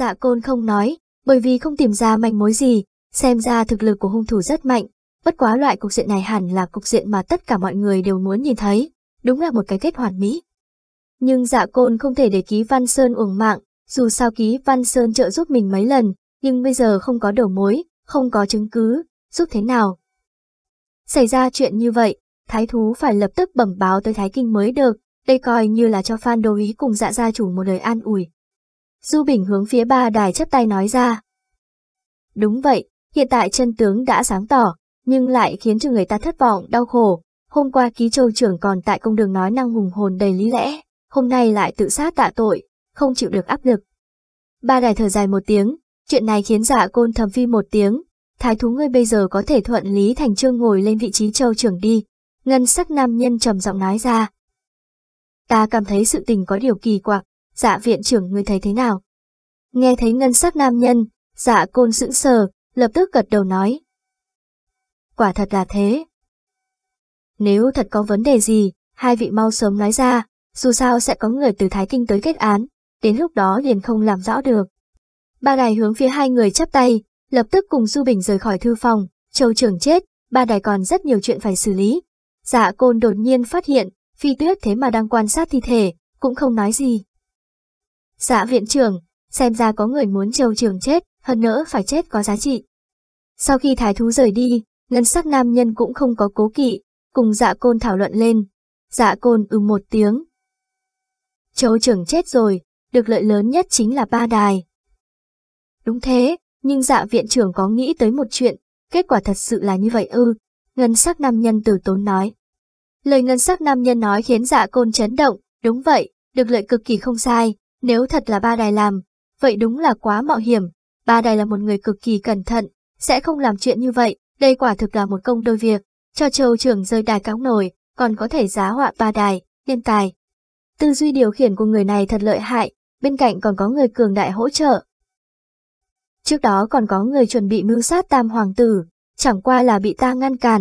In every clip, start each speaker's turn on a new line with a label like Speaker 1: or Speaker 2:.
Speaker 1: Dạ côn không nói, bởi vì không tìm ra manh mối gì, xem ra thực lực của hung thủ rất mạnh, bất quá loại cục diện này hẳn là cục diện mà tất cả mọi người đều muốn nhìn thấy, đúng là một cái kết hoàn mỹ. Nhưng dạ côn không thể để ký Văn Sơn uổng mạng, dù sao ký Văn Sơn trợ giúp mình mấy lần, nhưng bây giờ không có đầu mối, không có chứng cứ, giúp thế nào? Xảy ra chuyện như vậy, thái thú phải lập tức bẩm báo tới thái kinh mới được, đây coi như là cho Phan đồ Ý cùng dạ gia chủ một lời an ủi. Du Bình hướng phía ba đài chấp tay nói ra. Đúng vậy, hiện tại chân tướng đã sáng tỏ, nhưng lại khiến cho người ta thất vọng, đau khổ. Hôm qua ký châu trưởng còn tại công đường nói năng hùng hồn đầy lý lẽ, hôm nay lại tự sát tạ tội, không chịu được áp lực. Ba đài thở dài một tiếng, chuyện này khiến dạ côn thầm phi một tiếng, thái thú ngươi bây giờ có thể thuận lý thành trương ngồi lên vị trí châu trưởng đi, ngân sắc nam nhân trầm giọng nói ra. Ta cảm thấy sự tình có điều kỳ quặc, dạ viện trưởng người thấy thế nào? Nghe thấy ngân sắc nam nhân, dạ côn sững sờ, lập tức gật đầu nói. Quả thật là thế. Nếu thật có vấn đề gì, hai vị mau sớm nói ra, dù sao sẽ có người từ Thái Kinh tới kết án, đến lúc đó liền không làm rõ được. Ba đài hướng phía hai người chắp tay, lập tức cùng Du Bình rời khỏi thư phòng, châu trưởng chết, ba đài còn rất nhiều chuyện phải xử lý. Dạ côn đột nhiên phát hiện, phi tuyết thế mà đang quan sát thi thể, cũng không nói gì. Dạ viện trưởng, xem ra có người muốn châu trường chết, hơn nữa phải chết có giá trị. Sau khi thái thú rời đi, ngân sắc nam nhân cũng không có cố kỵ, cùng dạ côn thảo luận lên. Dạ côn ư một tiếng. Châu trưởng chết rồi, được lợi lớn nhất chính là ba đài. Đúng thế, nhưng dạ viện trưởng có nghĩ tới một chuyện, kết quả thật sự là như vậy ư, ngân sắc nam nhân tử tốn nói. Lời ngân sắc nam nhân nói khiến dạ côn chấn động, đúng vậy, được lợi cực kỳ không sai, nếu thật là ba đài làm, vậy đúng là quá mạo hiểm. Ba đài là một người cực kỳ cẩn thận, sẽ không làm chuyện như vậy, đây quả thực là một công đôi việc. Cho châu trưởng rơi đài cáo nổi, còn có thể giá họa ba đài, thiên tài. Tư duy điều khiển của người này thật lợi hại, bên cạnh còn có người cường đại hỗ trợ. Trước đó còn có người chuẩn bị mưu sát tam hoàng tử, chẳng qua là bị ta ngăn cản.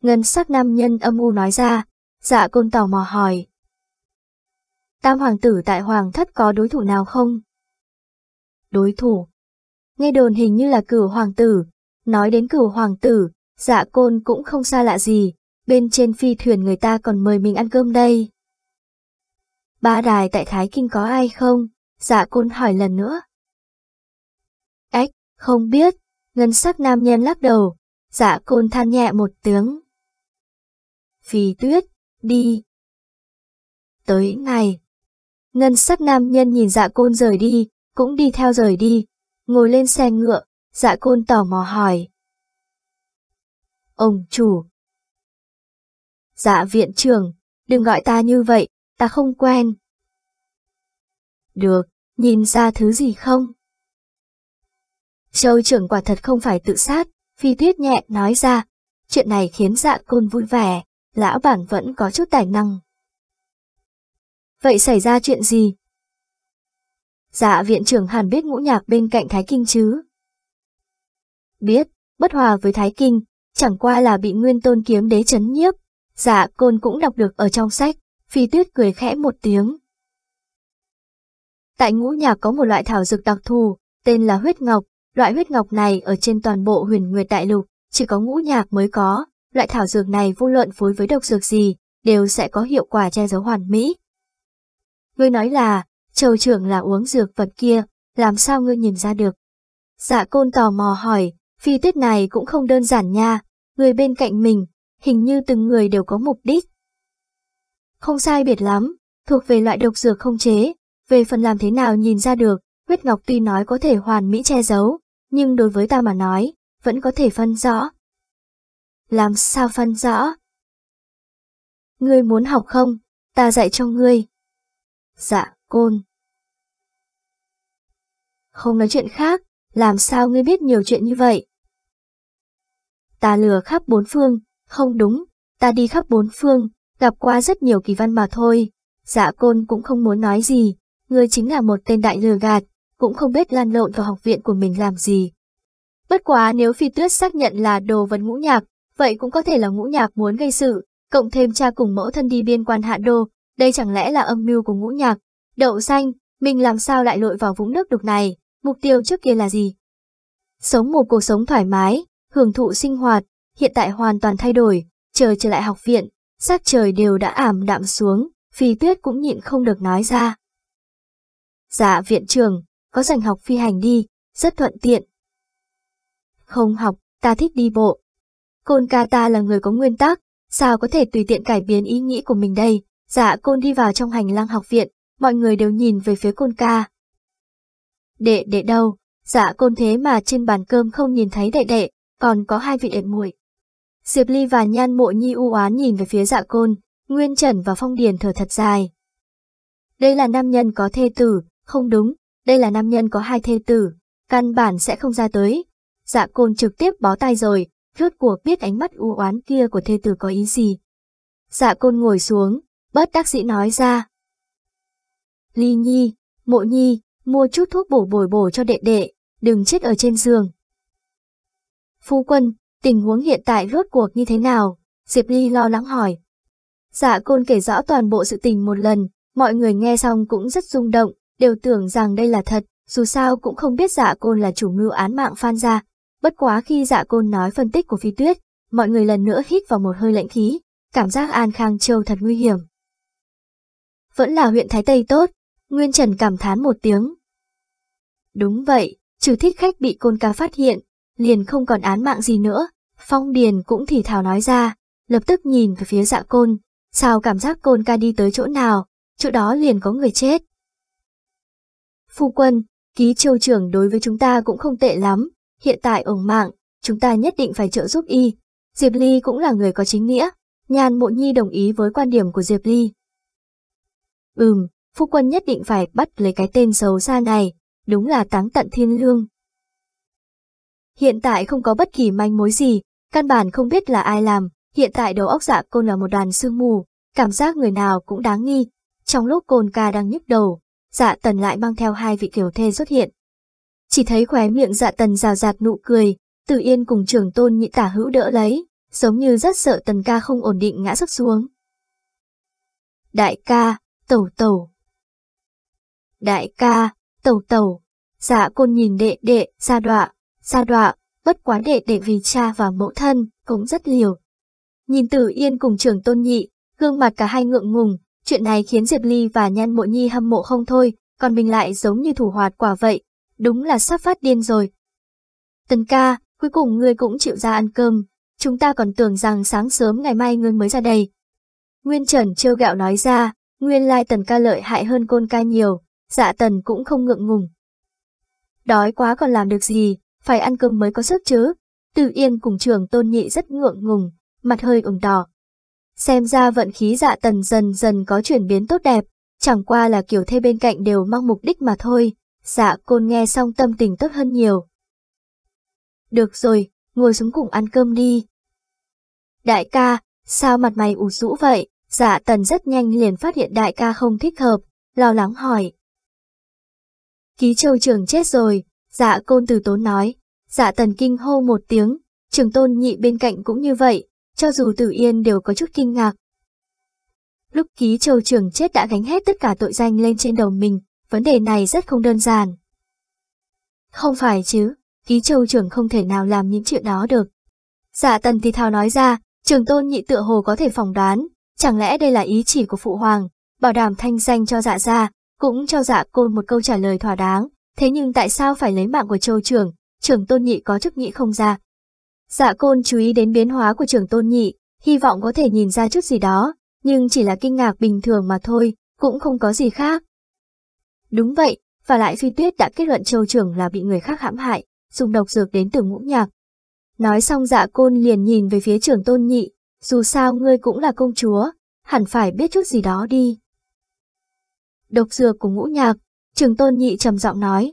Speaker 1: Ngân sắc nam nhân âm u nói ra, dạ côn tò mò hỏi, Tam hoàng tử tại hoàng thất có đối thủ nào không? Đối thủ. Nghe đồn hình như là cửu hoàng tử. Nói đến cửu hoàng tử, dạ côn cũng không xa lạ gì. Bên trên phi thuyền người ta còn mời mình ăn cơm đây. Ba đài tại Thái Kinh có ai không? Dạ côn hỏi lần nữa. Ếch, không biết. Ngân sắc nam nhân lắc đầu. Dạ côn than nhẹ một tiếng. Phi tuyết, đi. Tới ngày, Ngân sắc nam nhân nhìn dạ côn rời đi, cũng đi theo rời đi, ngồi lên xe ngựa, dạ côn tò mò hỏi. Ông chủ. Dạ viện trưởng, đừng gọi ta như vậy, ta không quen. Được, nhìn ra thứ gì không? Châu trưởng quả thật không phải tự sát, phi tuyết nhẹ nói ra. Chuyện này khiến dạ côn vui vẻ, lão bản vẫn có chút tài năng. Vậy xảy ra chuyện gì? Dạ viện trưởng hàn biết ngũ nhạc bên cạnh Thái Kinh chứ? Biết, bất hòa với Thái Kinh, chẳng qua là bị nguyên tôn kiếm đế chấn nhiếp. Dạ côn cũng đọc được ở trong sách, phi tuyết cười khẽ một tiếng. Tại ngũ nhạc có một loại thảo dược đặc thù, tên là huyết ngọc. Loại huyết ngọc này ở trên toàn bộ huyền nguyệt đại lục, chỉ có ngũ nhạc mới có. Loại thảo dược này vô luận phối với độc dược gì, đều sẽ có hiệu quả che giấu hoàn mỹ, Ngươi nói là, châu trưởng là uống dược vật kia, làm sao ngươi nhìn ra được? Dạ côn tò mò hỏi, phi tuyết này cũng không đơn giản nha, người bên cạnh mình, hình như từng người đều có mục đích. Không sai biệt lắm, thuộc về loại độc dược không chế, về phần làm thế nào nhìn ra được, huyết ngọc tuy nói có thể hoàn mỹ che giấu, nhưng đối với ta mà nói, vẫn có thể phân rõ. Làm sao phân rõ? Ngươi muốn học không? Ta dạy cho ngươi. Dạ côn. Không nói chuyện khác, làm sao ngươi biết nhiều chuyện như vậy? Ta lừa khắp bốn phương, không đúng, ta đi khắp bốn phương, gặp qua rất nhiều kỳ văn mà thôi. Dạ côn cũng không muốn nói gì, ngươi chính là một tên đại lừa gạt, cũng không biết lan lộn vào học viện của mình làm gì. Bất quá nếu phi tuyết xác nhận là đồ vật ngũ nhạc, vậy cũng có thể là ngũ nhạc muốn gây sự, cộng thêm cha cùng mẫu thân đi biên quan hạ đô, đây chẳng lẽ là âm mưu của ngũ nhạc? Đậu xanh, mình làm sao lại lội vào vũng nước đục này? Mục tiêu trước kia là gì? Sống một cuộc sống thoải mái, hưởng thụ sinh hoạt, hiện tại hoàn toàn thay đổi, chờ trở lại học viện, sắc trời đều đã ảm đạm xuống, phi tuyết cũng nhịn không được nói ra. Dạ viện trường, có dành học phi hành đi, rất thuận tiện. Không học, ta thích đi bộ. Côn ca ta là người có nguyên tắc, sao có thể tùy tiện cải biến ý nghĩ của mình đây? Dạ côn đi vào trong hành lang học viện, mọi người đều nhìn về phía côn ca. Đệ đệ đâu? Dạ côn thế mà trên bàn cơm không nhìn thấy đệ đệ, còn có hai vị đệ muội. Diệp Ly và Nhan Mộ Nhi u oán nhìn về phía dạ côn, Nguyên Trần và Phong Điền thở thật dài. Đây là nam nhân có thê tử, không đúng, đây là nam nhân có hai thê tử, căn bản sẽ không ra tới. Dạ côn trực tiếp bó tay rồi, rốt cuộc biết ánh mắt u oán kia của thê tử có ý gì. Dạ côn ngồi xuống, bất đắc dĩ nói ra. Ly Nhi, Mộ Nhi, mua chút thuốc bổ bồi bổ cho đệ đệ, đừng chết ở trên giường. Phu quân, tình huống hiện tại rốt cuộc như thế nào? Diệp Ly lo lắng hỏi. Dạ côn kể rõ toàn bộ sự tình một lần, mọi người nghe xong cũng rất rung động, đều tưởng rằng đây là thật, dù sao cũng không biết dạ côn là chủ mưu án mạng Phan gia. Bất quá khi dạ côn nói phân tích của phi tuyết, mọi người lần nữa hít vào một hơi lạnh khí, cảm giác An Khang Châu thật nguy hiểm vẫn là huyện Thái Tây tốt, Nguyên Trần cảm thán một tiếng. Đúng vậy, trừ thích khách bị côn ca phát hiện, liền không còn án mạng gì nữa, Phong Điền cũng thì thào nói ra, lập tức nhìn về phía dạ côn, sao cảm giác côn ca đi tới chỗ nào, chỗ đó liền có người chết. Phu quân, ký châu trưởng đối với chúng ta cũng không tệ lắm, hiện tại ổng mạng, chúng ta nhất định phải trợ giúp y. Diệp Ly cũng là người có chính nghĩa, nhàn mộ nhi đồng ý với quan điểm của Diệp Ly. Ừm, phu quân nhất định phải bắt lấy cái tên xấu xa này, đúng là táng tận thiên lương. Hiện tại không có bất kỳ manh mối gì, căn bản không biết là ai làm, hiện tại đầu óc dạ côn là một đoàn sương mù, cảm giác người nào cũng đáng nghi. Trong lúc côn ca đang nhức đầu, dạ tần lại mang theo hai vị kiểu thê xuất hiện. Chỉ thấy khóe miệng dạ tần rào rạt nụ cười, tự Yên cùng trưởng tôn nhị tả hữu đỡ lấy, giống như rất sợ tần ca không ổn định ngã sắp xuống. Đại ca, tẩu tẩu. Đại ca, tẩu tẩu, dạ côn nhìn đệ đệ, ra đoạ ra đoạ bất quá đệ đệ vì cha và mẫu thân, cũng rất liều. Nhìn tử yên cùng trưởng tôn nhị, gương mặt cả hai ngượng ngùng, chuyện này khiến Diệp Ly và Nhan Mộ Nhi hâm mộ không thôi, còn mình lại giống như thủ hoạt quả vậy, đúng là sắp phát điên rồi. Tần ca, cuối cùng ngươi cũng chịu ra ăn cơm, chúng ta còn tưởng rằng sáng sớm ngày mai ngươi mới ra đây. Nguyên Trần trêu gạo nói ra, Nguyên lai tần ca lợi hại hơn côn ca nhiều, dạ tần cũng không ngượng ngùng. Đói quá còn làm được gì, phải ăn cơm mới có sức chứ. Từ Yên cùng trường tôn nhị rất ngượng ngùng, mặt hơi ửng đỏ. Xem ra vận khí dạ tần dần dần có chuyển biến tốt đẹp, chẳng qua là kiểu thê bên cạnh đều mang mục đích mà thôi. Dạ côn nghe xong tâm tình tốt hơn nhiều. Được rồi, ngồi xuống cùng ăn cơm đi. Đại ca, sao mặt mày ủ rũ vậy? Dạ tần rất nhanh liền phát hiện đại ca không thích hợp, lo lắng hỏi. Ký châu trường chết rồi, dạ côn từ tốn nói. Dạ tần kinh hô một tiếng, trường tôn nhị bên cạnh cũng như vậy, cho dù tử yên đều có chút kinh ngạc. Lúc ký châu trường chết đã gánh hết tất cả tội danh lên trên đầu mình, vấn đề này rất không đơn giản. Không phải chứ, ký châu trưởng không thể nào làm những chuyện đó được. Dạ tần thì thào nói ra, trường tôn nhị tựa hồ có thể phỏng đoán, Chẳng lẽ đây là ý chỉ của phụ hoàng, bảo đảm thanh danh cho dạ gia, cũng cho dạ côn một câu trả lời thỏa đáng, thế nhưng tại sao phải lấy mạng của châu trưởng, trưởng tôn nhị có chức nhị không ra? Dạ côn chú ý đến biến hóa của trưởng tôn nhị, hy vọng có thể nhìn ra chút gì đó, nhưng chỉ là kinh ngạc bình thường mà thôi, cũng không có gì khác. Đúng vậy, và lại phi tuyết đã kết luận châu trưởng là bị người khác hãm hại, dùng độc dược đến từ ngũ nhạc. Nói xong dạ côn liền nhìn về phía trưởng tôn nhị, dù sao ngươi cũng là công chúa, hẳn phải biết chút gì đó đi. Độc dược của ngũ nhạc, trường tôn nhị trầm giọng nói.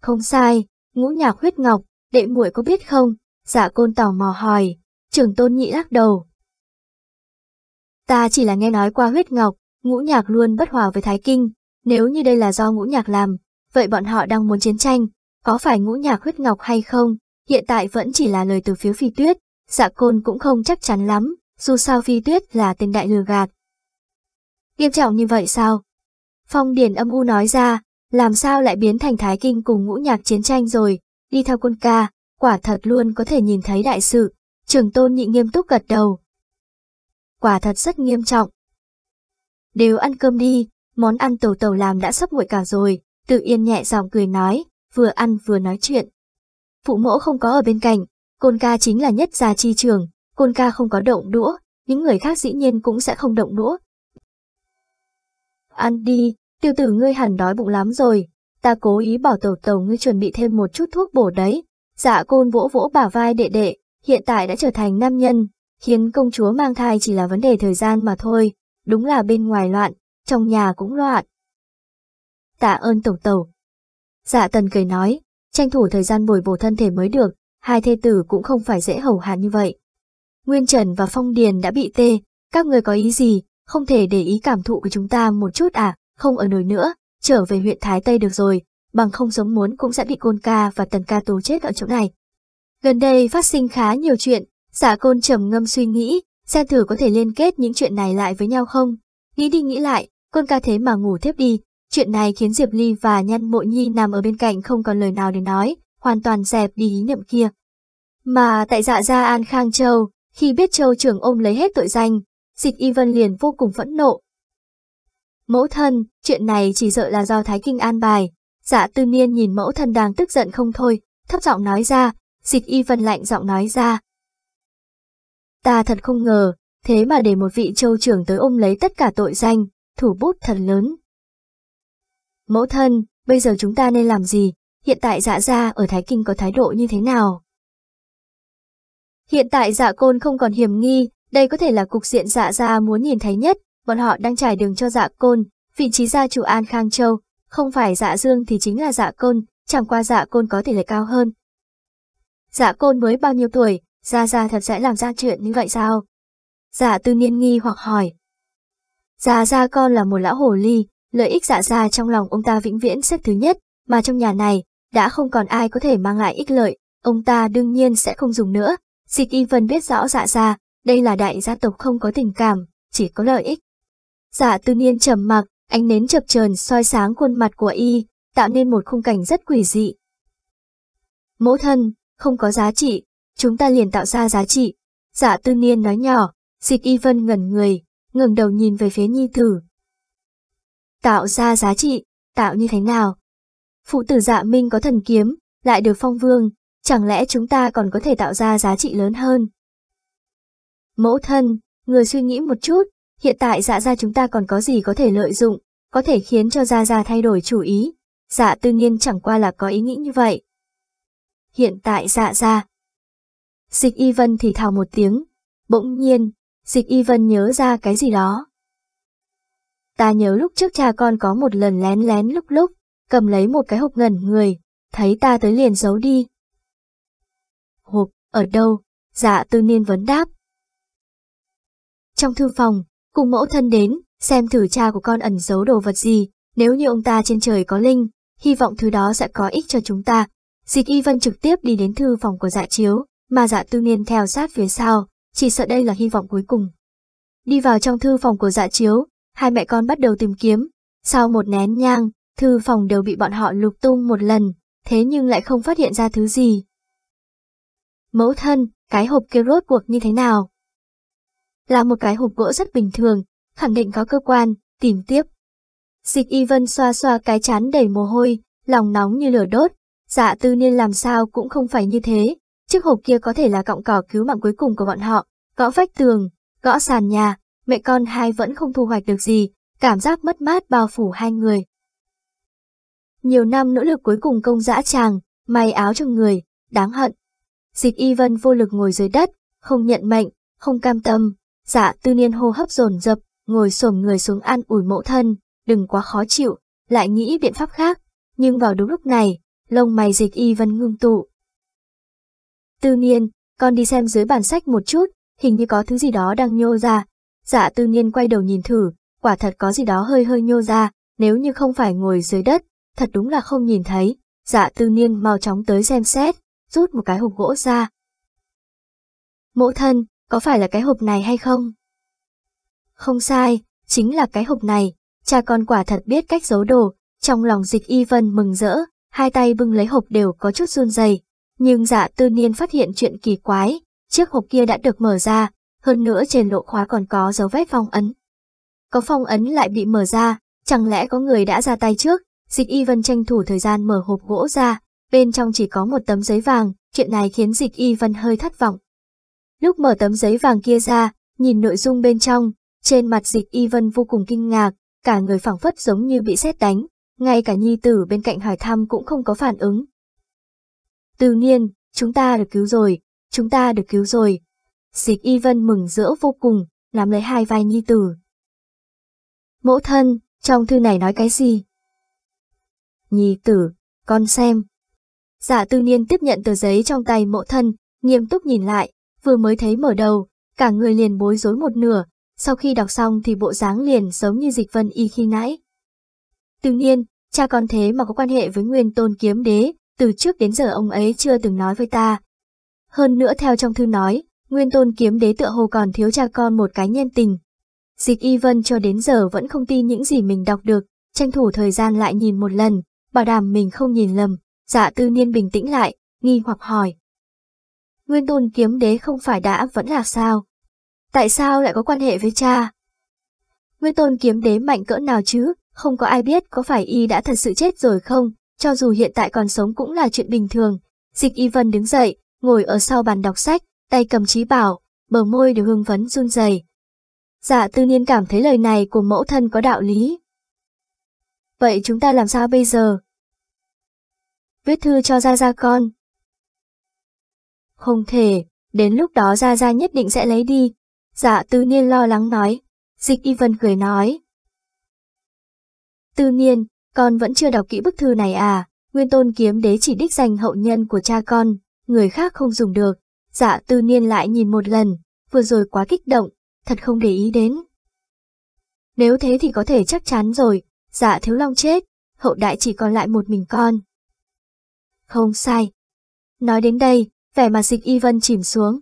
Speaker 1: Không sai, ngũ nhạc huyết ngọc, đệ muội có biết không? Dạ côn tò mò hỏi, trường tôn nhị lắc đầu. Ta chỉ là nghe nói qua huyết ngọc, ngũ nhạc luôn bất hòa với thái kinh, nếu như đây là do ngũ nhạc làm, vậy bọn họ đang muốn chiến tranh, có phải ngũ nhạc huyết ngọc hay không, hiện tại vẫn chỉ là lời từ phiếu phi tuyết, dạ côn cũng không chắc chắn lắm, dù sao phi tuyết là tên đại lừa gạt. Nghiêm trọng như vậy sao? Phong điển âm u nói ra, làm sao lại biến thành thái kinh cùng ngũ nhạc chiến tranh rồi, đi theo quân ca, quả thật luôn có thể nhìn thấy đại sự, trường tôn nhị nghiêm túc gật đầu. Quả thật rất nghiêm trọng. Đều ăn cơm đi, món ăn tàu tàu làm đã sắp nguội cả rồi, tự yên nhẹ giọng cười nói, vừa ăn vừa nói chuyện. Phụ mẫu không có ở bên cạnh, Côn ca chính là nhất gia chi trường, côn ca không có động đũa, những người khác dĩ nhiên cũng sẽ không động đũa. Ăn đi, tiêu tử ngươi hẳn đói bụng lắm rồi, ta cố ý bảo tẩu tẩu ngươi chuẩn bị thêm một chút thuốc bổ đấy. Dạ côn vỗ vỗ bả vai đệ đệ, hiện tại đã trở thành nam nhân, khiến công chúa mang thai chỉ là vấn đề thời gian mà thôi, đúng là bên ngoài loạn, trong nhà cũng loạn. Tạ ơn tẩu tẩu. Dạ tần cười nói, tranh thủ thời gian bồi bổ thân thể mới được, hai thê tử cũng không phải dễ hầu hạ như vậy. Nguyên Trần và Phong Điền đã bị tê, các người có ý gì, không thể để ý cảm thụ của chúng ta một chút à, không ở nổi nữa, trở về huyện Thái Tây được rồi, bằng không giống muốn cũng sẽ bị côn ca và tần ca tố chết ở chỗ này. Gần đây phát sinh khá nhiều chuyện, giả dạ côn trầm ngâm suy nghĩ, xem thử có thể liên kết những chuyện này lại với nhau không. Nghĩ đi nghĩ lại, côn ca thế mà ngủ thiếp đi, chuyện này khiến Diệp Ly và Nhan Mộ Nhi nằm ở bên cạnh không còn lời nào để nói, hoàn toàn dẹp đi ý niệm kia. Mà tại dạ gia An Khang Châu, khi biết Châu trưởng ôm lấy hết tội danh, dịch y vân liền vô cùng phẫn nộ. Mẫu thân, chuyện này chỉ sợ là do Thái Kinh an bài. Dạ tư niên nhìn mẫu thân đang tức giận không thôi, thấp giọng nói ra, dịch y vân lạnh giọng nói ra. Ta thật không ngờ, thế mà để một vị châu trưởng tới ôm lấy tất cả tội danh, thủ bút thật lớn. Mẫu thân, bây giờ chúng ta nên làm gì? hiện tại dạ gia ở Thái Kinh có thái độ như thế nào. Hiện tại dạ côn không còn hiểm nghi, đây có thể là cục diện dạ gia muốn nhìn thấy nhất, bọn họ đang trải đường cho dạ côn, vị trí gia chủ An Khang Châu, không phải dạ dương thì chính là dạ côn, chẳng qua dạ côn có thể là cao hơn. Dạ côn mới bao nhiêu tuổi, gia gia thật sẽ làm ra chuyện như vậy sao? Dạ tư niên nghi hoặc hỏi. Dạ gia con là một lão hồ ly, lợi ích dạ gia trong lòng ông ta vĩnh viễn xếp thứ nhất, mà trong nhà này, đã không còn ai có thể mang lại ích lợi, ông ta đương nhiên sẽ không dùng nữa. Dịch Y Vân biết rõ dạ ra, đây là đại gia tộc không có tình cảm, chỉ có lợi ích. Dạ tư niên trầm mặc, ánh nến chập chờn soi sáng khuôn mặt của y, tạo nên một khung cảnh rất quỷ dị. Mẫu thân, không có giá trị, chúng ta liền tạo ra giá trị. Dạ tư niên nói nhỏ, dịch y vân ngẩn người, ngẩng đầu nhìn về phía nhi tử. Tạo ra giá trị, tạo như thế nào? Phụ tử dạ minh có thần kiếm, lại được phong vương, chẳng lẽ chúng ta còn có thể tạo ra giá trị lớn hơn? Mẫu thân, người suy nghĩ một chút, hiện tại dạ gia chúng ta còn có gì có thể lợi dụng, có thể khiến cho gia dạ gia thay đổi chủ ý. Dạ tư nhiên chẳng qua là có ý nghĩ như vậy. Hiện tại dạ gia. Dịch y vân thì thào một tiếng, bỗng nhiên, dịch y vân nhớ ra cái gì đó. Ta nhớ lúc trước cha con có một lần lén lén lúc lúc, cầm lấy một cái hộp ngẩn người, thấy ta tới liền giấu đi. Hộp, ở đâu? Dạ tư niên vấn đáp. Trong thư phòng, cùng mẫu thân đến, xem thử cha của con ẩn giấu đồ vật gì, nếu như ông ta trên trời có linh, hy vọng thứ đó sẽ có ích cho chúng ta. Dịch y vân trực tiếp đi đến thư phòng của dạ chiếu, mà dạ tư niên theo sát phía sau, chỉ sợ đây là hy vọng cuối cùng. Đi vào trong thư phòng của dạ chiếu, hai mẹ con bắt đầu tìm kiếm, sau một nén nhang, thư phòng đều bị bọn họ lục tung một lần, thế nhưng lại không phát hiện ra thứ gì. Mẫu thân, cái hộp kia rốt cuộc như thế nào? Là một cái hộp gỗ rất bình thường, khẳng định có cơ quan, tìm tiếp. Dịch y vân xoa xoa cái chán đầy mồ hôi, lòng nóng như lửa đốt, dạ tư niên làm sao cũng không phải như thế, chiếc hộp kia có thể là cọng cỏ cứu mạng cuối cùng của bọn họ, gõ vách tường, gõ sàn nhà, mẹ con hai vẫn không thu hoạch được gì, cảm giác mất mát bao phủ hai người. Nhiều năm nỗ lực cuối cùng công dã chàng, may áo cho người, đáng hận. Dịch y vân vô lực ngồi dưới đất, không nhận mệnh, không cam tâm. Dạ tư niên hô hấp dồn dập, ngồi xổm người xuống an ủi mẫu thân, đừng quá khó chịu, lại nghĩ biện pháp khác. Nhưng vào đúng lúc này, lông mày dịch y vân ngưng tụ. Tư niên, con đi xem dưới bản sách một chút, hình như có thứ gì đó đang nhô ra. Dạ tư niên quay đầu nhìn thử, quả thật có gì đó hơi hơi nhô ra, nếu như không phải ngồi dưới đất, thật đúng là không nhìn thấy, dạ tư niên mau chóng tới xem xét, rút một cái hộp gỗ ra. Mẫu thân, có phải là cái hộp này hay không? Không sai, chính là cái hộp này, cha con quả thật biết cách giấu đồ, trong lòng dịch y vân mừng rỡ, hai tay bưng lấy hộp đều có chút run rẩy. nhưng dạ tư niên phát hiện chuyện kỳ quái, chiếc hộp kia đã được mở ra, hơn nữa trên lộ khóa còn có dấu vết phong ấn. Có phong ấn lại bị mở ra, chẳng lẽ có người đã ra tay trước, Dịch y vân tranh thủ thời gian mở hộp gỗ ra, bên trong chỉ có một tấm giấy vàng, chuyện này khiến dịch y vân hơi thất vọng. Lúc mở tấm giấy vàng kia ra, nhìn nội dung bên trong, trên mặt dịch y vân vô cùng kinh ngạc, cả người phảng phất giống như bị sét đánh, ngay cả nhi tử bên cạnh hỏi thăm cũng không có phản ứng. Tự nhiên, chúng ta được cứu rồi, chúng ta được cứu rồi. Dịch y vân mừng rỡ vô cùng, nắm lấy hai vai nhi tử. Mẫu thân, trong thư này nói cái gì? nhi tử, con xem. Dạ tư niên tiếp nhận tờ giấy trong tay mộ thân, nghiêm túc nhìn lại, vừa mới thấy mở đầu, cả người liền bối rối một nửa, sau khi đọc xong thì bộ dáng liền giống như dịch vân y khi nãy. Tư niên cha con thế mà có quan hệ với nguyên tôn kiếm đế, từ trước đến giờ ông ấy chưa từng nói với ta. Hơn nữa theo trong thư nói, nguyên tôn kiếm đế tựa hồ còn thiếu cha con một cái nhân tình. Dịch y vân cho đến giờ vẫn không tin những gì mình đọc được, tranh thủ thời gian lại nhìn một lần, bảo đảm mình không nhìn lầm, dạ tư niên bình tĩnh lại, nghi hoặc hỏi. Nguyên tôn kiếm đế không phải đã vẫn là sao? Tại sao lại có quan hệ với cha? Nguyên tôn kiếm đế mạnh cỡ nào chứ, không có ai biết có phải y đã thật sự chết rồi không, cho dù hiện tại còn sống cũng là chuyện bình thường. Dịch y vân đứng dậy, ngồi ở sau bàn đọc sách, tay cầm trí bảo, bờ môi đều hương vấn run rẩy. Dạ tư niên cảm thấy lời này của mẫu thân có đạo lý, Vậy chúng ta làm sao bây giờ? Viết thư cho Gia Gia con. Không thể, đến lúc đó Gia Gia nhất định sẽ lấy đi. Dạ tư niên lo lắng nói, dịch y vân cười nói. Tư niên, con vẫn chưa đọc kỹ bức thư này à, nguyên tôn kiếm đế chỉ đích danh hậu nhân của cha con, người khác không dùng được. Dạ tư niên lại nhìn một lần, vừa rồi quá kích động, thật không để ý đến. Nếu thế thì có thể chắc chắn rồi, Dạ thiếu long chết, hậu đại chỉ còn lại một mình con. Không sai. Nói đến đây, vẻ mặt dịch y vân chìm xuống.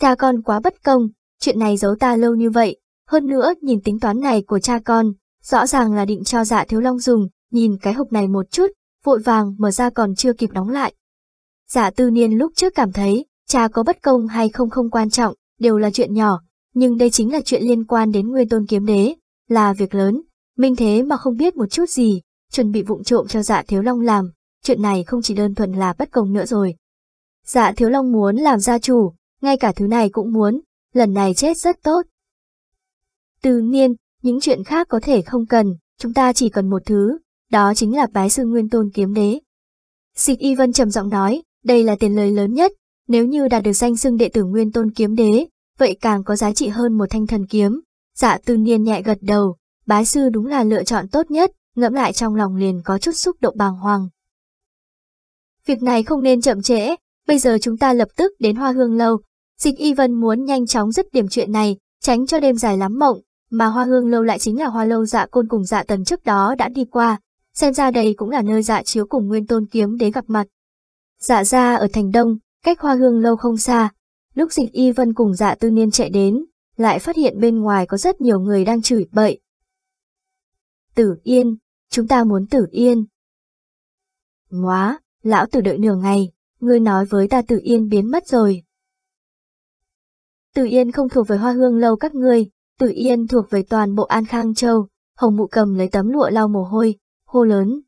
Speaker 1: Cha con quá bất công, chuyện này giấu ta lâu như vậy, hơn nữa nhìn tính toán này của cha con, rõ ràng là định cho dạ thiếu long dùng, nhìn cái hộp này một chút, vội vàng mở ra còn chưa kịp đóng lại. Dạ tư niên lúc trước cảm thấy, cha có bất công hay không không quan trọng, đều là chuyện nhỏ, nhưng đây chính là chuyện liên quan đến nguyên tôn kiếm đế, là việc lớn. Minh thế mà không biết một chút gì, chuẩn bị vụng trộm cho dạ thiếu long làm, chuyện này không chỉ đơn thuần là bất công nữa rồi. Dạ thiếu long muốn làm gia chủ, ngay cả thứ này cũng muốn, lần này chết rất tốt. Tự nhiên, những chuyện khác có thể không cần, chúng ta chỉ cần một thứ, đó chính là bái sư nguyên tôn kiếm đế. Xịt Y Vân trầm giọng nói, đây là tiền lời lớn nhất, nếu như đạt được danh xưng đệ tử nguyên tôn kiếm đế, vậy càng có giá trị hơn một thanh thần kiếm. Dạ tự niên nhẹ gật đầu, bái sư đúng là lựa chọn tốt nhất, ngẫm lại trong lòng liền có chút xúc động bàng hoàng. Việc này không nên chậm trễ, bây giờ chúng ta lập tức đến hoa hương lâu. Dịch y vân muốn nhanh chóng dứt điểm chuyện này, tránh cho đêm dài lắm mộng, mà hoa hương lâu lại chính là hoa lâu dạ côn cùng dạ tần trước đó đã đi qua. Xem ra đây cũng là nơi dạ chiếu cùng nguyên tôn kiếm đến gặp mặt. Dạ ra ở thành đông, cách hoa hương lâu không xa. Lúc dịch y vân cùng dạ tư niên chạy đến, lại phát hiện bên ngoài có rất nhiều người đang chửi bậy, Tử Yên, chúng ta muốn Tử Yên. Nóa, lão tử đợi nửa ngày, ngươi nói với ta Tử Yên biến mất rồi. Tử Yên không thuộc về hoa hương lâu các ngươi, Tử Yên thuộc về toàn bộ An Khang Châu, Hồng Mụ cầm lấy tấm lụa lau mồ hôi, hô lớn.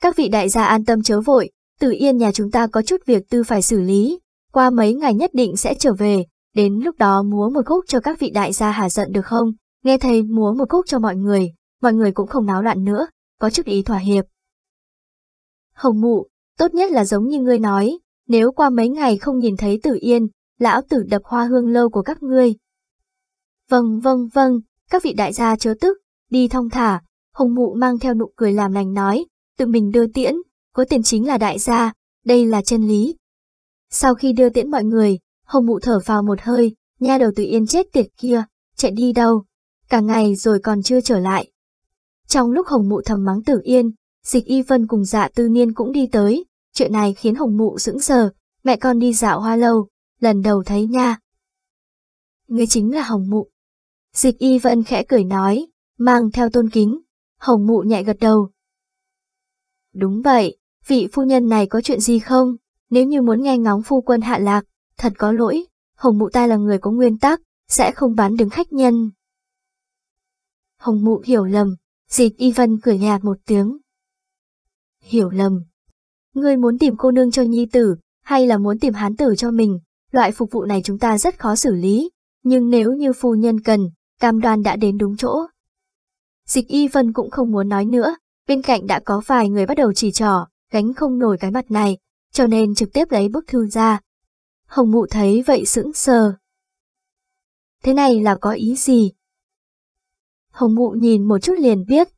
Speaker 1: Các vị đại gia an tâm chớ vội, Tử Yên nhà chúng ta có chút việc tư phải xử lý, qua mấy ngày nhất định sẽ trở về, đến lúc đó múa một khúc cho các vị đại gia hà giận được không? Nghe thầy múa một khúc cho mọi người, mọi người cũng không náo loạn nữa, có chức ý thỏa hiệp. Hồng mụ, tốt nhất là giống như ngươi nói, nếu qua mấy ngày không nhìn thấy tử yên, lão tử đập hoa hương lâu của các ngươi. Vâng vâng vâng, các vị đại gia chớ tức, đi thong thả, hồng mụ mang theo nụ cười làm lành nói, tự mình đưa tiễn, có tiền chính là đại gia, đây là chân lý. Sau khi đưa tiễn mọi người, hồng mụ thở vào một hơi, nha đầu Tử yên chết tiệt kia, chạy đi đâu cả ngày rồi còn chưa trở lại. Trong lúc Hồng Mụ thầm mắng Tử Yên, Dịch Y Vân cùng dạ tư niên cũng đi tới, chuyện này khiến Hồng Mụ sững sờ, mẹ con đi dạo hoa lâu, lần đầu thấy nha. người chính là Hồng Mụ. Dịch Y Vân khẽ cười nói, mang theo tôn kính, Hồng Mụ nhẹ gật đầu. Đúng vậy, vị phu nhân này có chuyện gì không? Nếu như muốn nghe ngóng phu quân hạ lạc, thật có lỗi, Hồng Mụ ta là người có nguyên tắc, sẽ không bán đứng khách nhân. Hồng Mụ hiểu lầm, dịch Y Vân cười nhạt một tiếng. Hiểu lầm. Ngươi muốn tìm cô nương cho nhi tử, hay là muốn tìm hán tử cho mình, loại phục vụ này chúng ta rất khó xử lý, nhưng nếu như phu nhân cần, cam đoan đã đến đúng chỗ. Dịch Y Vân cũng không muốn nói nữa, bên cạnh đã có vài người bắt đầu chỉ trỏ, gánh không nổi cái mặt này, cho nên trực tiếp lấy bức thư ra. Hồng Mụ thấy vậy sững sờ. Thế này là có ý gì? Hồng Mụ nhìn một chút liền biết.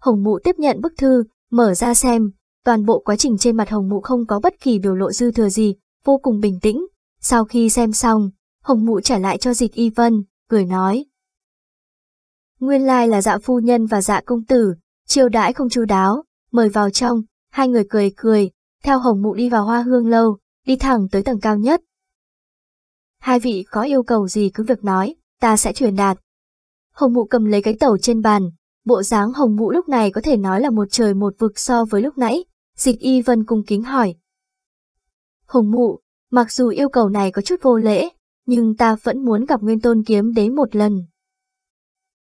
Speaker 1: Hồng Mụ tiếp nhận bức thư, mở ra xem, toàn bộ quá trình trên mặt Hồng Mụ không có bất kỳ biểu lộ dư thừa gì, vô cùng bình tĩnh. Sau khi xem xong, Hồng Mụ trả lại cho dịch y vân, cười nói. Nguyên lai là dạ phu nhân và dạ công tử, chiêu đãi không chu đáo, mời vào trong, hai người cười cười, theo Hồng Mụ đi vào hoa hương lâu, đi thẳng tới tầng cao nhất. Hai vị có yêu cầu gì cứ việc nói, ta sẽ truyền đạt. Hồng Mụ cầm lấy cái tẩu trên bàn, bộ dáng Hồng Mụ lúc này có thể nói là một trời một vực so với lúc nãy, dịch y vân cung kính hỏi. Hồng Mụ, mặc dù yêu cầu này có chút vô lễ, nhưng ta vẫn muốn gặp Nguyên Tôn Kiếm Đế một lần.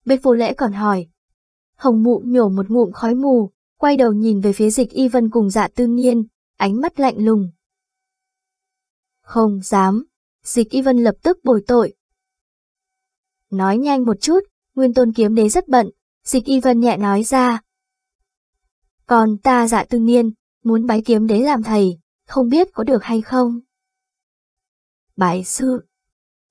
Speaker 1: Bết vô lễ còn hỏi. Hồng Mụ nhổ một ngụm khói mù, quay đầu nhìn về phía dịch y vân cùng dạ tương nhiên, ánh mắt lạnh lùng. Không dám, dịch y vân lập tức bồi tội. Nói nhanh một chút, Nguyên tôn kiếm đế rất bận, dịch y vân nhẹ nói ra. Còn ta dạ tương niên, muốn bái kiếm đế làm thầy, không biết có được hay không? Bái sư.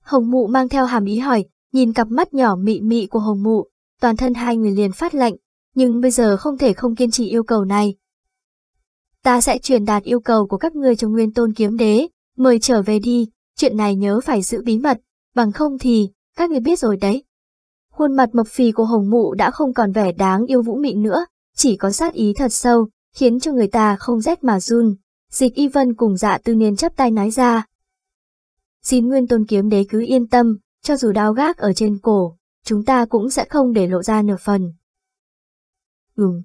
Speaker 1: Hồng mụ mang theo hàm ý hỏi, nhìn cặp mắt nhỏ mị mị của hồng mụ, toàn thân hai người liền phát lạnh. nhưng bây giờ không thể không kiên trì yêu cầu này. Ta sẽ truyền đạt yêu cầu của các ngươi cho nguyên tôn kiếm đế, mời trở về đi, chuyện này nhớ phải giữ bí mật, bằng không thì, các người biết rồi đấy, Khuôn mặt mập phì của Hồng Mụ đã không còn vẻ đáng yêu vũ mị nữa, chỉ có sát ý thật sâu, khiến cho người ta không rét mà run. Dịch Y Vân cùng dạ tư niên chấp tay nói ra. Xin nguyên tôn kiếm đế cứ yên tâm, cho dù đau gác ở trên cổ, chúng ta cũng sẽ không để lộ ra nửa phần. Ừm.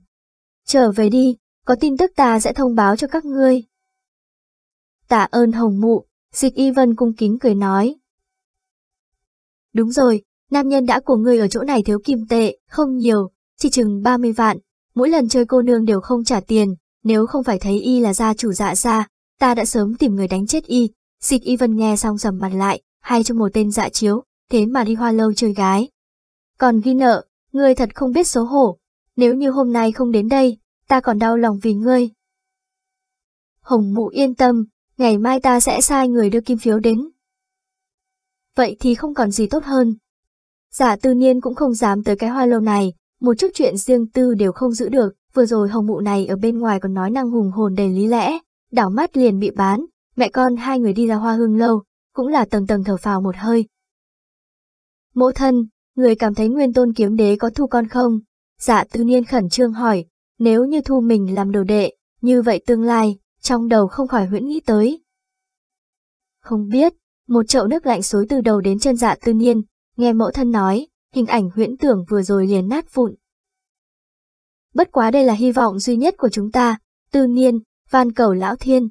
Speaker 1: Trở về đi, có tin tức ta sẽ thông báo cho các ngươi. Tạ ơn Hồng Mụ, Dịch Y Vân cung kính cười nói. Đúng rồi, Nam nhân đã của ngươi ở chỗ này thiếu kim tệ, không nhiều, chỉ chừng 30 vạn. Mỗi lần chơi cô nương đều không trả tiền, nếu không phải thấy y là gia chủ dạ ra, ta đã sớm tìm người đánh chết y. xịt y vân nghe xong sầm mặt lại, hay cho một tên dạ chiếu, thế mà đi hoa lâu chơi gái. Còn ghi nợ, ngươi thật không biết xấu hổ, nếu như hôm nay không đến đây, ta còn đau lòng vì ngươi. Hồng mụ yên tâm, ngày mai ta sẽ sai người đưa kim phiếu đến. Vậy thì không còn gì tốt hơn, Giả tư niên cũng không dám tới cái hoa lâu này, một chút chuyện riêng tư đều không giữ được, vừa rồi hồng mụ này ở bên ngoài còn nói năng hùng hồn đầy lý lẽ, đảo mắt liền bị bán, mẹ con hai người đi ra hoa hương lâu, cũng là tầng tầng thở phào một hơi. Mỗ thân, người cảm thấy nguyên tôn kiếm đế có thu con không? Dạ tư niên khẩn trương hỏi, nếu như thu mình làm đồ đệ, như vậy tương lai, trong đầu không khỏi huyễn nghĩ tới. Không biết, một chậu nước lạnh xối từ đầu đến chân dạ tư niên, Nghe mẫu thân nói, hình ảnh huyễn tưởng vừa rồi liền nát vụn. Bất quá đây là hy vọng duy nhất của chúng ta, tư niên, van cầu lão thiên.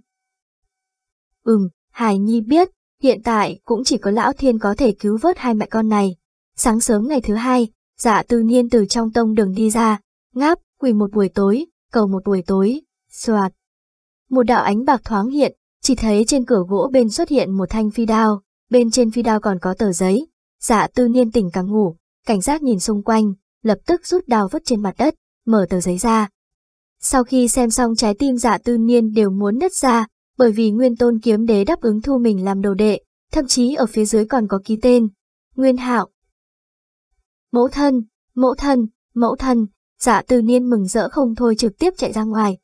Speaker 1: Ừm, Hải Nhi biết, hiện tại cũng chỉ có lão thiên có thể cứu vớt hai mẹ con này. Sáng sớm ngày thứ hai, dạ tư niên từ trong tông đường đi ra, ngáp, quỳ một buổi tối, cầu một buổi tối, soạt. Một đạo ánh bạc thoáng hiện, chỉ thấy trên cửa gỗ bên xuất hiện một thanh phi đao, bên trên phi đao còn có tờ giấy, Dạ tư niên tỉnh càng ngủ, cảnh giác nhìn xung quanh, lập tức rút đào vứt trên mặt đất, mở tờ giấy ra. Sau khi xem xong trái tim dạ tư niên đều muốn nứt ra, bởi vì nguyên tôn kiếm đế đáp ứng thu mình làm đồ đệ, thậm chí ở phía dưới còn có ký tên. Nguyên hạo Mẫu thân, mẫu thân, mẫu thân, dạ tư niên mừng rỡ không thôi trực tiếp chạy ra ngoài.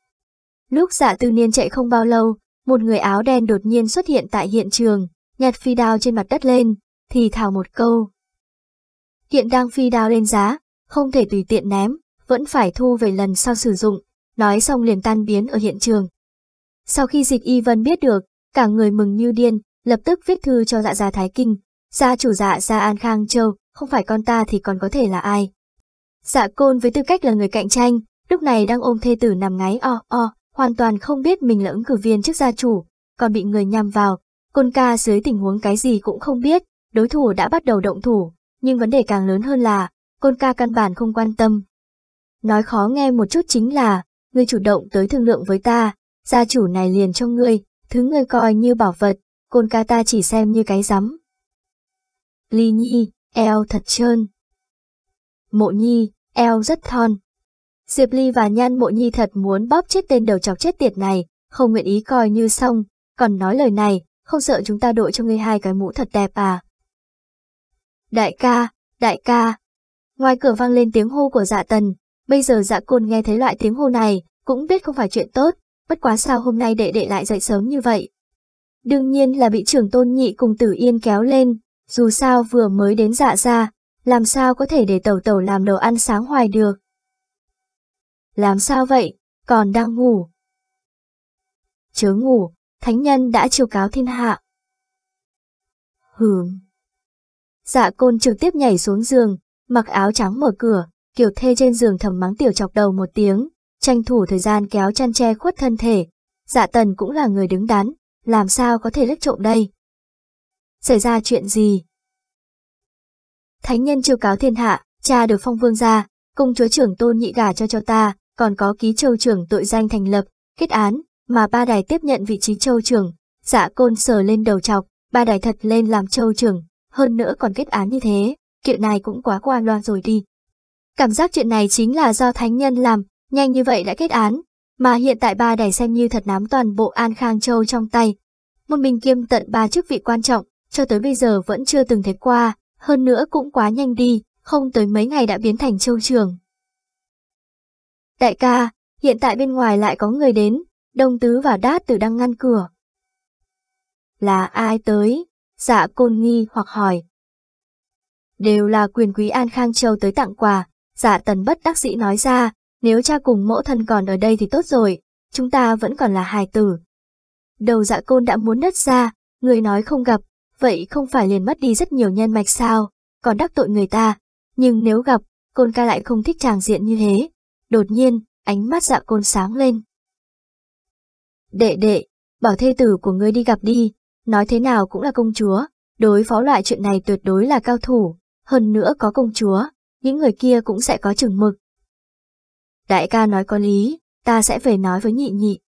Speaker 1: Lúc dạ tư niên chạy không bao lâu, một người áo đen đột nhiên xuất hiện tại hiện trường, nhặt phi đao trên mặt đất lên, thì thào một câu. kiện đang phi đao lên giá, không thể tùy tiện ném, vẫn phải thu về lần sau sử dụng, nói xong liền tan biến ở hiện trường. Sau khi dịch y vân biết được, cả người mừng như điên, lập tức viết thư cho dạ gia Thái Kinh, gia chủ dạ gia An Khang Châu, không phải con ta thì còn có thể là ai. Dạ côn với tư cách là người cạnh tranh, lúc này đang ôm thê tử nằm ngáy o o, hoàn toàn không biết mình là ứng cử viên trước gia chủ, còn bị người nhằm vào, côn ca dưới tình huống cái gì cũng không biết, đối thủ đã bắt đầu động thủ, nhưng vấn đề càng lớn hơn là, côn ca căn bản không quan tâm. Nói khó nghe một chút chính là, ngươi chủ động tới thương lượng với ta, gia chủ này liền cho ngươi, thứ ngươi coi như bảo vật, côn ca ta chỉ xem như cái rắm. Ly Nhi, eo thật trơn. Mộ Nhi, eo rất thon. Diệp Ly và Nhan Mộ Nhi thật muốn bóp chết tên đầu chọc chết tiệt này, không nguyện ý coi như xong, còn nói lời này, không sợ chúng ta đội cho ngươi hai cái mũ thật đẹp à. Đại ca, đại ca. Ngoài cửa vang lên tiếng hô của dạ tần, bây giờ dạ côn nghe thấy loại tiếng hô này, cũng biết không phải chuyện tốt, bất quá sao hôm nay đệ đệ lại dậy sớm như vậy. Đương nhiên là bị trưởng tôn nhị cùng tử yên kéo lên, dù sao vừa mới đến dạ ra, làm sao có thể để tẩu tẩu làm đồ ăn sáng hoài được. Làm sao vậy, còn đang ngủ. Chớ ngủ, thánh nhân đã chiêu cáo thiên hạ. Hưởng. Dạ côn trực tiếp nhảy xuống giường, mặc áo trắng mở cửa, kiểu thê trên giường thầm mắng tiểu chọc đầu một tiếng, tranh thủ thời gian kéo chăn che khuất thân thể. Dạ tần cũng là người đứng đắn, làm sao có thể lách trộm đây? Xảy ra chuyện gì? Thánh nhân chiêu cáo thiên hạ, cha được phong vương ra, công chúa trưởng tôn nhị gả cho cho ta, còn có ký châu trưởng tội danh thành lập, kết án, mà ba đài tiếp nhận vị trí châu trưởng. Dạ côn sờ lên đầu chọc, ba đài thật lên làm châu trưởng, hơn nữa còn kết án như thế, chuyện này cũng quá qua loa rồi đi. Cảm giác chuyện này chính là do thánh nhân làm, nhanh như vậy đã kết án, mà hiện tại ba đẻ xem như thật nắm toàn bộ An Khang Châu trong tay. Một mình kiêm tận ba chức vị quan trọng, cho tới bây giờ vẫn chưa từng thấy qua, hơn nữa cũng quá nhanh đi, không tới mấy ngày đã biến thành châu trường. Đại ca, hiện tại bên ngoài lại có người đến, Đông Tứ và Đát Tử đang ngăn cửa. Là ai tới? dạ côn nghi hoặc hỏi. Đều là quyền quý An Khang Châu tới tặng quà, dạ tần bất đắc sĩ nói ra, nếu cha cùng mẫu thân còn ở đây thì tốt rồi, chúng ta vẫn còn là hài tử. Đầu dạ côn đã muốn nứt ra, người nói không gặp, vậy không phải liền mất đi rất nhiều nhân mạch sao, còn đắc tội người ta, nhưng nếu gặp, côn ca lại không thích tràng diện như thế. Đột nhiên, ánh mắt dạ côn sáng lên. Đệ đệ, bảo thê tử của ngươi đi gặp đi, nói thế nào cũng là công chúa, đối phó loại chuyện này tuyệt đối là cao thủ, hơn nữa có công chúa, những người kia cũng sẽ có chừng mực. Đại ca nói có lý, ta sẽ về nói với nhị nhị.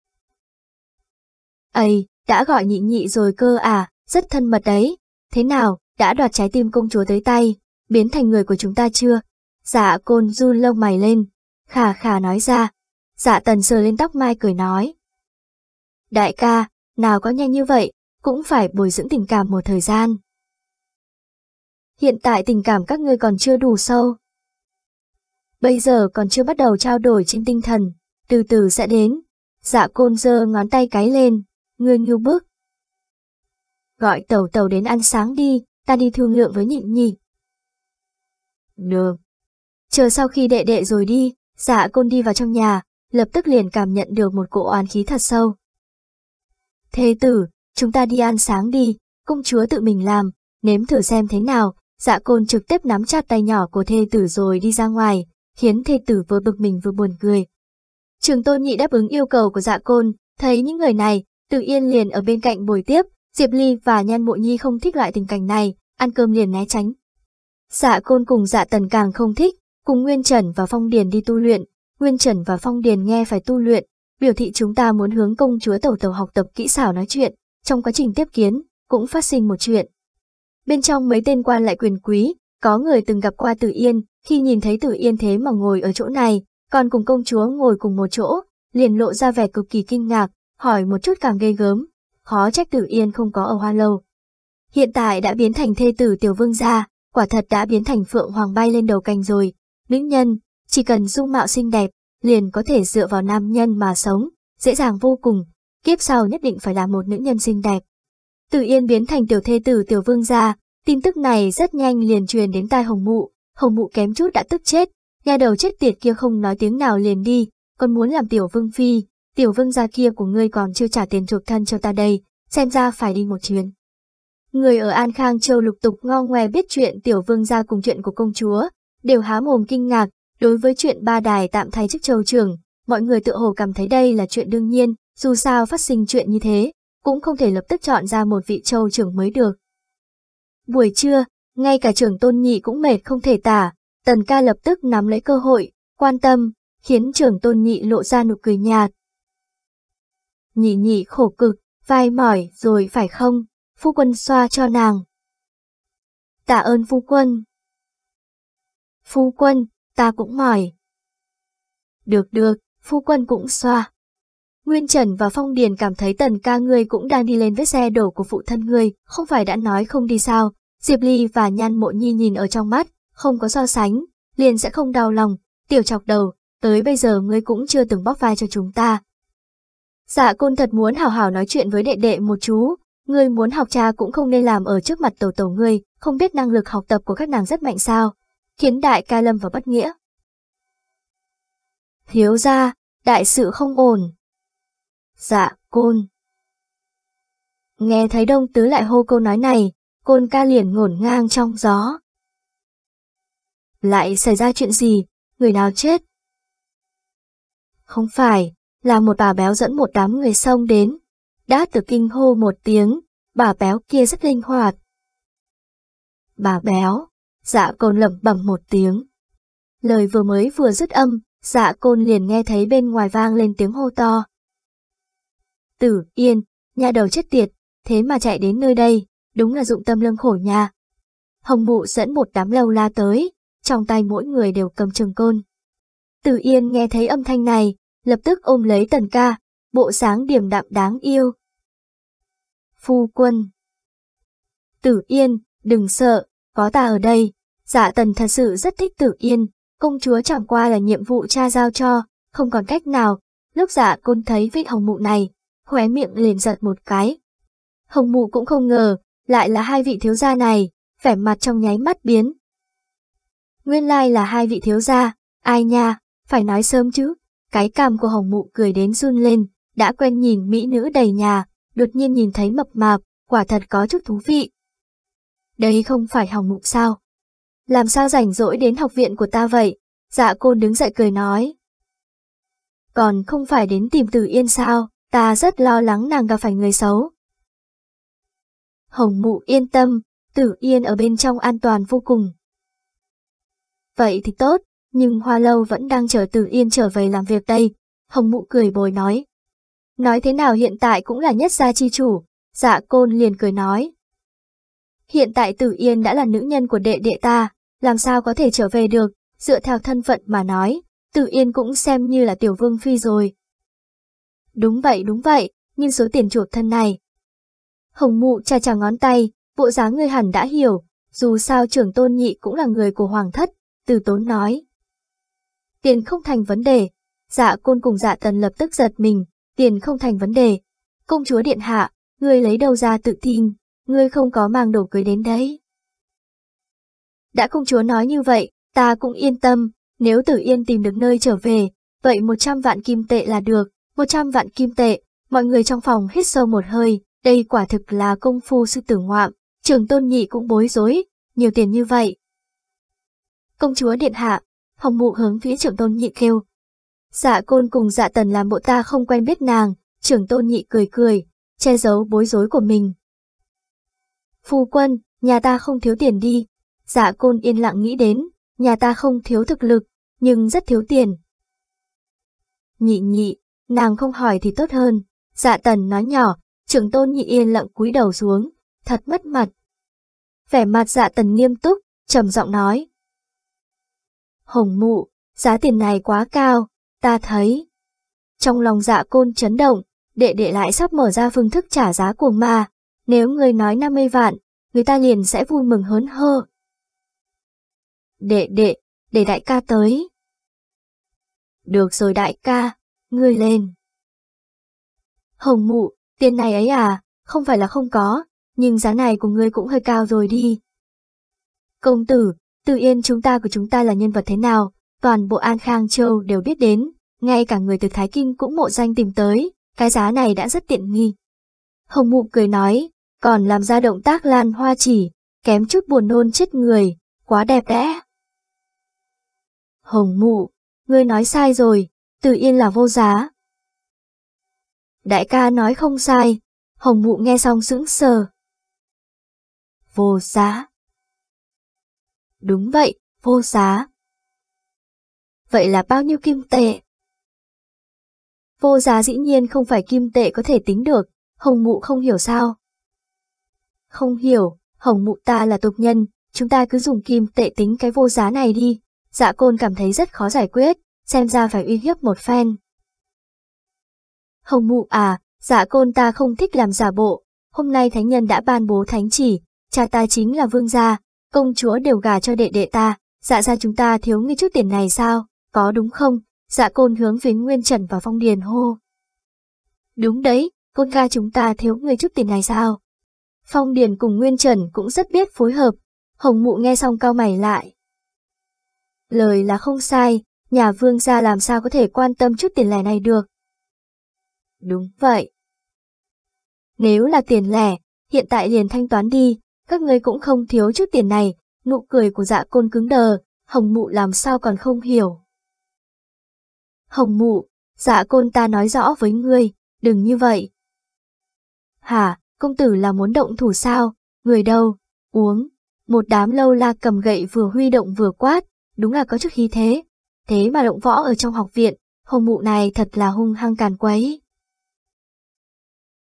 Speaker 1: Ây, đã gọi nhị nhị rồi cơ à, rất thân mật đấy, thế nào, đã đoạt trái tim công chúa tới tay, biến thành người của chúng ta chưa? Dạ côn run lông mày lên, khà khà nói ra, dạ tần sờ lên tóc mai cười nói. Đại ca, nào có nhanh như vậy, cũng phải bồi dưỡng tình cảm một thời gian. Hiện tại tình cảm các ngươi còn chưa đủ sâu. Bây giờ còn chưa bắt đầu trao đổi trên tinh thần, từ từ sẽ đến. Dạ côn dơ ngón tay cái lên, ngươi ngưu bức. Gọi tàu tàu đến ăn sáng đi, ta đi thương lượng với nhịn nhị. được Chờ sau khi đệ đệ rồi đi, dạ côn đi vào trong nhà, lập tức liền cảm nhận được một cỗ oán khí thật sâu. Thế tử, Chúng ta đi ăn sáng đi, công chúa tự mình làm, nếm thử xem thế nào, dạ côn trực tiếp nắm chặt tay nhỏ của thê tử rồi đi ra ngoài, khiến thê tử vừa bực mình vừa buồn cười. Trường tôn nhị đáp ứng yêu cầu của dạ côn, thấy những người này, tự yên liền ở bên cạnh buổi tiếp, Diệp Ly và Nhan Mộ Nhi không thích loại tình cảnh này, ăn cơm liền né tránh. Dạ côn cùng dạ tần càng không thích, cùng Nguyên Trần và Phong Điền đi tu luyện, Nguyên Trần và Phong Điền nghe phải tu luyện, biểu thị chúng ta muốn hướng công chúa tẩu tẩu học tập kỹ xảo nói chuyện, trong quá trình tiếp kiến, cũng phát sinh một chuyện. Bên trong mấy tên quan lại quyền quý, có người từng gặp qua Tử Yên, khi nhìn thấy Tử Yên thế mà ngồi ở chỗ này, còn cùng công chúa ngồi cùng một chỗ, liền lộ ra vẻ cực kỳ kinh ngạc, hỏi một chút càng ghê gớm, khó trách Tử Yên không có ở Hoa Lâu. Hiện tại đã biến thành thê tử Tiểu Vương gia, quả thật đã biến thành phượng hoàng bay lên đầu cành rồi. Nữ nhân, chỉ cần dung mạo xinh đẹp, liền có thể dựa vào nam nhân mà sống, dễ dàng vô cùng, kiếp sau nhất định phải là một nữ nhân xinh đẹp. Từ Yên biến thành tiểu thê tử tiểu vương gia, tin tức này rất nhanh liền truyền đến tai Hồng Mụ, Hồng Mụ kém chút đã tức chết, nhà đầu chết tiệt kia không nói tiếng nào liền đi, còn muốn làm tiểu vương phi, tiểu vương gia kia của ngươi còn chưa trả tiền thuộc thân cho ta đây, xem ra phải đi một chuyến. Người ở An Khang Châu lục tục ngo ngoe biết chuyện tiểu vương gia cùng chuyện của công chúa, đều há mồm kinh ngạc, đối với chuyện ba đài tạm thay chức châu trưởng, mọi người tự hồ cảm thấy đây là chuyện đương nhiên, dù sao phát sinh chuyện như thế, cũng không thể lập tức chọn ra một vị châu trưởng mới được. Buổi trưa, ngay cả trưởng tôn nhị cũng mệt không thể tả, tần ca lập tức nắm lấy cơ hội, quan tâm, khiến trưởng tôn nhị lộ ra nụ cười nhạt. Nhị nhị khổ cực, vai mỏi rồi phải không, phu quân xoa cho nàng. Tạ ơn phu quân. Phu quân, ta cũng mỏi. Được được, phu quân cũng xoa. Nguyên Trần và Phong Điền cảm thấy tần ca ngươi cũng đang đi lên vết xe đổ của phụ thân ngươi, không phải đã nói không đi sao. Diệp Ly và Nhan Mộ Nhi nhìn ở trong mắt, không có so sánh, liền sẽ không đau lòng, tiểu chọc đầu, tới bây giờ ngươi cũng chưa từng bóc vai cho chúng ta. Dạ côn thật muốn hào hào nói chuyện với đệ đệ một chú, ngươi muốn học cha cũng không nên làm ở trước mặt tổ tổ ngươi, không biết năng lực học tập của các nàng rất mạnh sao, khiến đại ca lâm vào bất nghĩa. Hiếu ra, đại sự không ổn. Dạ, côn. Nghe thấy đông tứ lại hô câu nói này, côn ca liền ngổn ngang trong gió. Lại xảy ra chuyện gì, người nào chết? Không phải, là một bà béo dẫn một đám người sông đến. Đã từ kinh hô một tiếng, bà béo kia rất linh hoạt. Bà béo, dạ côn lẩm bẩm một tiếng. Lời vừa mới vừa dứt âm, dạ côn liền nghe thấy bên ngoài vang lên tiếng hô to. Tử, Yên, nhà đầu chết tiệt, thế mà chạy đến nơi đây, đúng là dụng tâm lương khổ nhà. Hồng Mụ dẫn một đám lâu la tới, trong tay mỗi người đều cầm trường côn. Tử Yên nghe thấy âm thanh này, lập tức ôm lấy tần ca, bộ sáng điểm đạm đáng yêu. Phu quân Tử Yên, đừng sợ, có ta ở đây. Dạ tần thật sự rất thích Tử Yên, công chúa chẳng qua là nhiệm vụ cha giao cho, không còn cách nào. Lúc dạ côn thấy vết hồng mụ này, khóe miệng lên giật một cái. Hồng mụ cũng không ngờ, lại là hai vị thiếu gia này, vẻ mặt trong nháy mắt biến. Nguyên lai like là hai vị thiếu gia, ai nha, phải nói sớm chứ. Cái cam của hồng mụ cười đến run lên, đã quen nhìn mỹ nữ đầy nhà, đột nhiên nhìn thấy mập mạp, quả thật có chút thú vị. Đấy không phải hồng mụ sao? Làm sao rảnh rỗi đến học viện của ta vậy? Dạ côn đứng dậy cười nói. Còn không phải đến tìm từ yên sao? ta rất lo lắng nàng gặp phải người xấu. Hồng mụ yên tâm, tử yên ở bên trong an toàn vô cùng. Vậy thì tốt, nhưng hoa lâu vẫn đang chờ tử yên trở về làm việc đây, hồng mụ cười bồi nói. Nói thế nào hiện tại cũng là nhất gia chi chủ, dạ côn liền cười nói. Hiện tại tử yên đã là nữ nhân của đệ đệ ta, làm sao có thể trở về được, dựa theo thân phận mà nói, tử yên cũng xem như là tiểu vương phi rồi, Đúng vậy, đúng vậy, nhưng số tiền chuộc thân này. Hồng mụ chà chà ngón tay, bộ dáng người hẳn đã hiểu, dù sao trưởng tôn nhị cũng là người của hoàng thất, từ tốn nói. Tiền không thành vấn đề, dạ côn cùng dạ tần lập tức giật mình, tiền không thành vấn đề. Công chúa điện hạ, ngươi lấy đâu ra tự tin, ngươi không có mang đồ cưới đến đấy. Đã công chúa nói như vậy, ta cũng yên tâm, nếu tử yên tìm được nơi trở về, vậy 100 vạn kim tệ là được, 100 vạn kim tệ, mọi người trong phòng hít sâu một hơi, đây quả thực là công phu sư tử ngoạm, trường tôn nhị cũng bối rối, nhiều tiền như vậy. Công chúa điện hạ, hồng mụ hướng phía trưởng tôn nhị kêu. Dạ côn cùng dạ tần làm bộ ta không quen biết nàng, Trường tôn nhị cười cười, che giấu bối rối của mình. Phu quân, nhà ta không thiếu tiền đi. Dạ côn yên lặng nghĩ đến, nhà ta không thiếu thực lực, nhưng rất thiếu tiền. Nhị nhị, nàng không hỏi thì tốt hơn. Dạ tần nói nhỏ, trưởng tôn nhị yên lặng cúi đầu xuống, thật mất mặt. Vẻ mặt dạ tần nghiêm túc, trầm giọng nói. Hồng mụ, giá tiền này quá cao, ta thấy. Trong lòng dạ côn chấn động, đệ đệ lại sắp mở ra phương thức trả giá cuồng ma. Nếu người nói 50 vạn, người ta liền sẽ vui mừng hớn hơ. Đệ đệ, để đại ca tới. Được rồi đại ca ngươi lên. Hồng mụ, tiền này ấy à, không phải là không có, nhưng giá này của ngươi cũng hơi cao rồi đi. Công tử, Từ Yên chúng ta của chúng ta là nhân vật thế nào, toàn bộ An Khang Châu đều biết đến, ngay cả người từ Thái Kinh cũng mộ danh tìm tới, cái giá này đã rất tiện nghi. Hồng mụ cười nói, còn làm ra động tác lan hoa chỉ, kém chút buồn nôn chết người, quá đẹp đẽ. Hồng mụ, ngươi nói sai rồi, Tự Yên là vô giá. Đại ca nói không sai, Hồng Mụ nghe xong sững sờ. Vô giá. Đúng vậy, vô giá. Vậy là bao nhiêu kim tệ? Vô giá dĩ nhiên không phải kim tệ có thể tính được, Hồng Mụ không hiểu sao. Không hiểu, Hồng Mụ ta là tục nhân, chúng ta cứ dùng kim tệ tính cái vô giá này đi. Dạ côn cảm thấy rất khó giải quyết, xem ra phải uy hiếp một phen. Hồng mụ à, dạ côn ta không thích làm giả bộ, hôm nay thánh nhân đã ban bố thánh chỉ, cha ta chính là vương gia, công chúa đều gà cho đệ đệ ta, dạ ra chúng ta thiếu ngươi chút tiền này sao, có đúng không? Dạ côn hướng về Nguyên Trần và Phong Điền hô. Đúng đấy, côn ca chúng ta thiếu người chút tiền này sao? Phong Điền cùng Nguyên Trần cũng rất biết phối hợp, Hồng Mụ nghe xong cao mày lại. Lời là không sai, nhà vương gia làm sao có thể quan tâm chút tiền lẻ này được. Đúng vậy. Nếu là tiền lẻ, hiện tại liền thanh toán đi, các ngươi cũng không thiếu chút tiền này, nụ cười của dạ côn cứng đờ, hồng mụ làm sao còn không hiểu. Hồng mụ, dạ côn ta nói rõ với ngươi, đừng như vậy. Hả, công tử là muốn động thủ sao, người đâu, uống, một đám lâu la cầm gậy vừa huy động vừa quát, đúng là có chút khí thế. Thế mà động võ ở trong học viện, hồng mụ này thật là hung hăng càn quấy.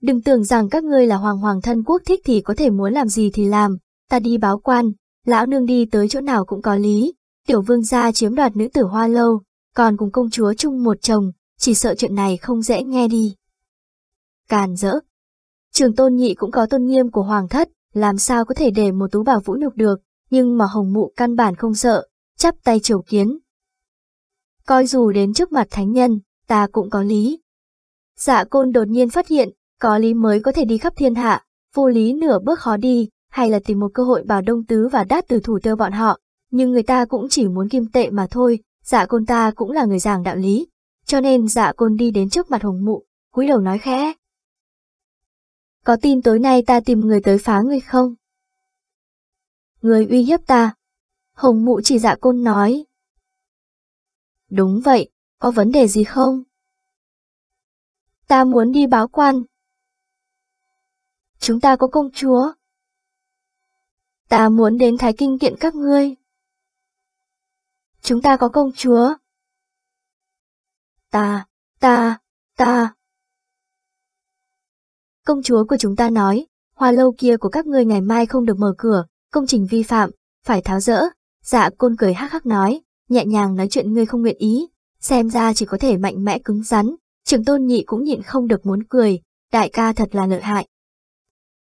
Speaker 1: Đừng tưởng rằng các ngươi là hoàng hoàng thân quốc thích thì có thể muốn làm gì thì làm, ta đi báo quan, lão nương đi tới chỗ nào cũng có lý, tiểu vương gia chiếm đoạt nữ tử hoa lâu, còn cùng công chúa chung một chồng, chỉ sợ chuyện này không dễ nghe đi. Càn rỡ. Trường tôn nhị cũng có tôn nghiêm của hoàng thất, làm sao có thể để một tú bảo vũ nhục được, nhưng mà hồng mụ căn bản không sợ, chắp tay triều kiến, coi dù đến trước mặt thánh nhân, ta cũng có lý. Dạ côn đột nhiên phát hiện, có lý mới có thể đi khắp thiên hạ, vô lý nửa bước khó đi, hay là tìm một cơ hội bảo đông tứ và đát từ thủ tơ bọn họ, nhưng người ta cũng chỉ muốn kim tệ mà thôi, dạ côn ta cũng là người giảng đạo lý, cho nên dạ côn đi đến trước mặt hồng mụ, cúi đầu nói khẽ. Có tin tối nay ta tìm người tới phá người không? Người uy hiếp ta. Hồng mụ chỉ dạ côn nói, Đúng vậy, có vấn đề gì không? Ta muốn đi báo quan. Chúng ta có công chúa. Ta muốn đến Thái Kinh kiện các ngươi. Chúng ta có công chúa. Ta, ta, ta. Công chúa của chúng ta nói, hoa lâu kia của các ngươi ngày mai không được mở cửa, công trình vi phạm, phải tháo rỡ. Dạ côn cười hắc hắc nói, nhẹ nhàng nói chuyện ngươi không nguyện ý, xem ra chỉ có thể mạnh mẽ cứng rắn, trường tôn nhị cũng nhịn không được muốn cười, đại ca thật là lợi hại,